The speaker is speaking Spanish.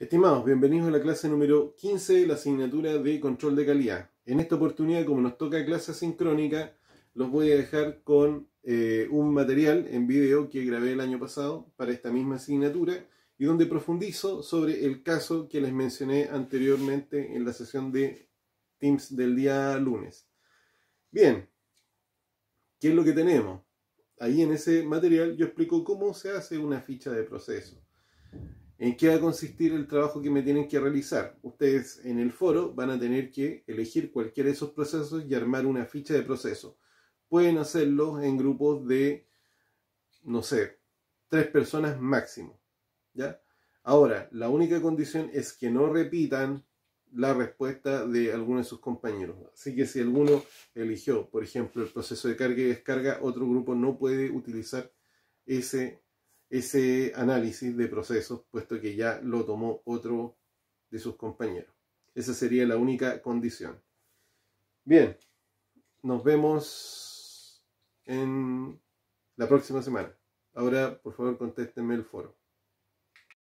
Estimados, bienvenidos a la clase número 15 de la asignatura de control de calidad. En esta oportunidad, como nos toca clase sincrónica, los voy a dejar con eh, un material en video que grabé el año pasado para esta misma asignatura y donde profundizo sobre el caso que les mencioné anteriormente en la sesión de Teams del día lunes. Bien, ¿qué es lo que tenemos? Ahí en ese material yo explico cómo se hace una ficha de proceso. ¿En qué va a consistir el trabajo que me tienen que realizar? Ustedes en el foro van a tener que elegir cualquiera de esos procesos y armar una ficha de proceso. Pueden hacerlo en grupos de, no sé, tres personas máximo. ¿ya? Ahora, la única condición es que no repitan la respuesta de alguno de sus compañeros. Así que si alguno eligió, por ejemplo, el proceso de carga y descarga, otro grupo no puede utilizar ese ese análisis de procesos, puesto que ya lo tomó otro de sus compañeros. Esa sería la única condición. Bien, nos vemos en la próxima semana. Ahora, por favor, contéstenme el foro.